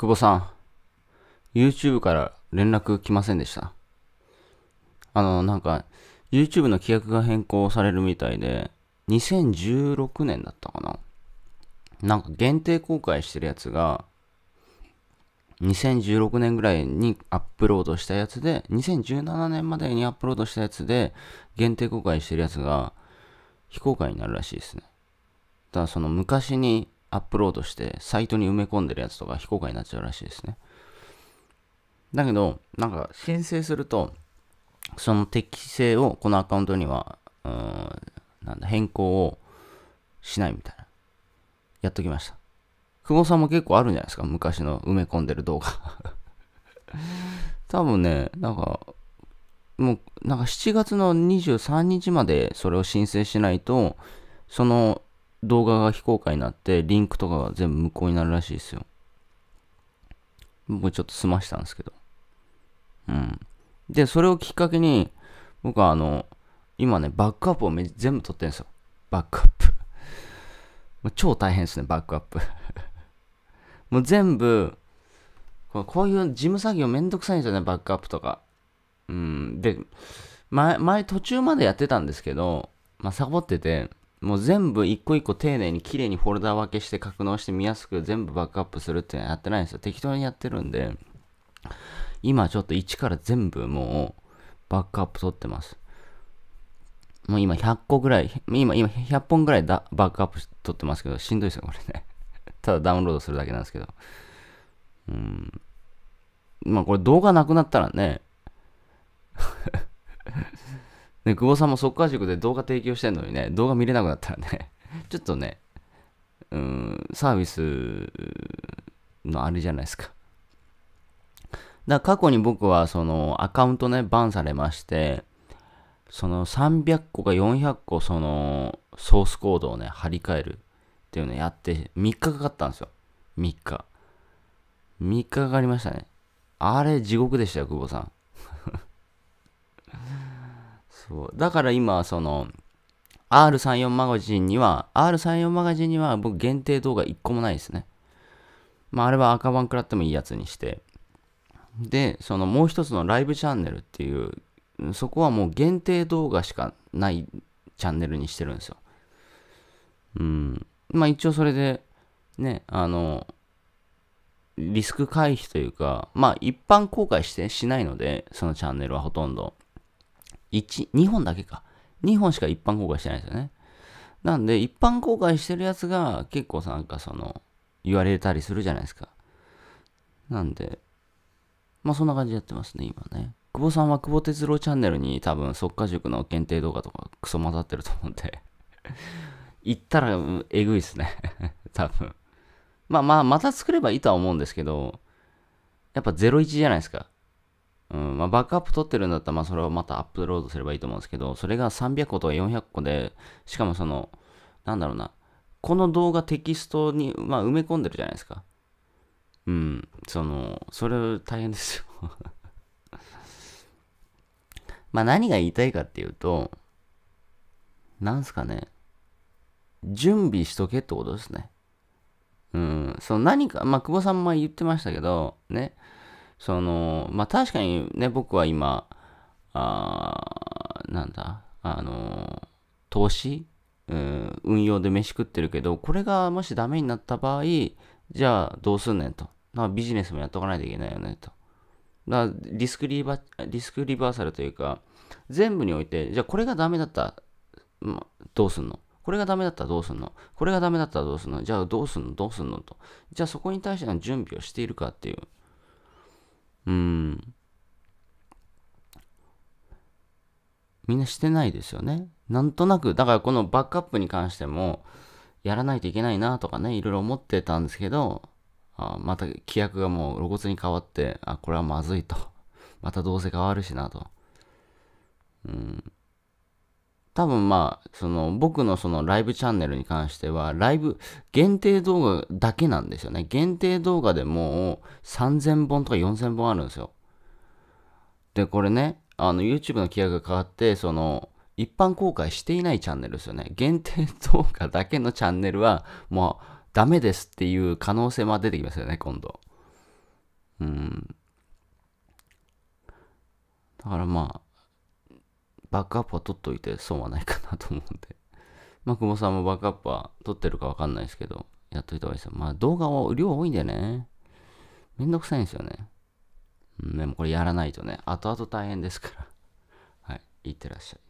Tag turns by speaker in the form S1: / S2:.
S1: 久保さん、YouTube から連絡来ませんでしたあの、なんか、YouTube の規約が変更されるみたいで、2016年だったかななんか限定公開してるやつが、2016年ぐらいにアップロードしたやつで、2017年までにアップロードしたやつで、限定公開してるやつが、非公開になるらしいですね。だからその昔にアップロードして、サイトに埋め込んでるやつとか非公開になっちゃうらしいですね。だけど、なんか申請すると、その適性をこのアカウントには、うん、なんだ、変更をしないみたいな。やっときました。久保さんも結構あるんじゃないですか昔の埋め込んでる動画 多分ね、なんか、もう、なんか7月の23日までそれを申請しないと、その動画が非公開になって、リンクとかが全部無効になるらしいですよ。僕ちょっと済ましたんですけど。うん。で、それをきっかけに、僕はあの、今ね、バックアップをめ全部取ってるんですよ。バックアップもう超大変ですね、バックアップ もう全部、こういう事務作業めんどくさいんですよね、バックアップとか。うん。で、前、前途中までやってたんですけど、まあ、サボってて、もう全部一個一個丁寧に綺麗にフォルダ分けして格納して見やすく全部バックアップするってやってないんですよ。適当にやってるんで、今ちょっと1から全部もうバックアップ取ってます。もう今100個ぐらい、今、今100本ぐらいだバックアップ取ってますけど、しんどいですよ、これね。ただダウンロードするだけなんですけど。うん。まあこれ動画なくなったらね、で、久保さんも速稼塾で動画提供してんのにね、動画見れなくなったらね、ちょっとね、うん、サービスのあれじゃないですか。だから過去に僕はそのアカウントね、バンされまして、その300個か400個そのソースコードをね、張り替えるっていうのをやって3日かかったんですよ。3日。3日かかりましたね。あれ地獄でしたよ、久保さん。そうだから今その R34 マガジンには R34 マガジンには僕限定動画1個もないですねまああれは赤版食らってもいいやつにしてでそのもう一つのライブチャンネルっていうそこはもう限定動画しかないチャンネルにしてるんですようんまあ一応それでねあのリスク回避というか、まあ一般公開してしないので、そのチャンネルはほとんど。1、2本だけか。2本しか一般公開してないですよね。なんで、一般公開してるやつが結構なんかその、言われたりするじゃないですか。なんで、まあそんな感じでやってますね、今ね。久保さんは久保哲郎チャンネルに多分、即家塾の限定動画とかクソ混ざってると思うんで 行ったらえぐいっすね 多分。まあまあ、また作ればいいとは思うんですけど、やっぱ01じゃないですか。うんまあ、バックアップ取ってるんだったら、まあ、それをまたアップロードすればいいと思うんですけど、それが300個とか400個で、しかもその、なんだろうな、この動画テキストに、まあ、埋め込んでるじゃないですか。うん、その、それ大変ですよ まあ何が言いたいかっていうと、なんすかね、準備しとけってことですね。うん、その何か、まあ久保さんも言ってましたけど、ね、その、まあ確かにね、僕は今、あなんだ、あの、投資、うん、運用で飯食ってるけど、これがもしダメになった場合、じゃあどうすんねんと。なビジネスもやっとかないといけないよねと。だリスクリバリスクリバーサルというか、全部において、じゃあこれがダメだったら、どうすんのこれがダメだったらどうすんのこれがダメだったらどうすんのじゃあどうすんのどうすんのと。じゃあそこに対しての準備をしているかっていう。うん。みんなしてないですよね。なんとなく、だからこのバックアップに関しても、やらないといけないなとかね、いろいろ思ってたんですけど、あまた規約がもう露骨に変わって、あ、これはまずいと。またどうせ変わるしなと。うん。多分まあ、その僕のそのライブチャンネルに関しては、ライブ限定動画だけなんですよね。限定動画でもう3000本とか4000本あるんですよ。で、これね、あの YouTube の規約が変わって、その一般公開していないチャンネルですよね。限定動画だけのチャンネルはもうダメですっていう可能性も出てきますよね、今度。うん。だからまあ、バックアップは取っといて損はないかなと思うんで。まあ、久保さんもバックアップは取ってるかわかんないですけど、やっといた方がいいですよ。まあ、動画は量多いんでね。めんどくさいんですよね。うん、でもこれやらないとね、後々大変ですから。はい、いってらっしゃい。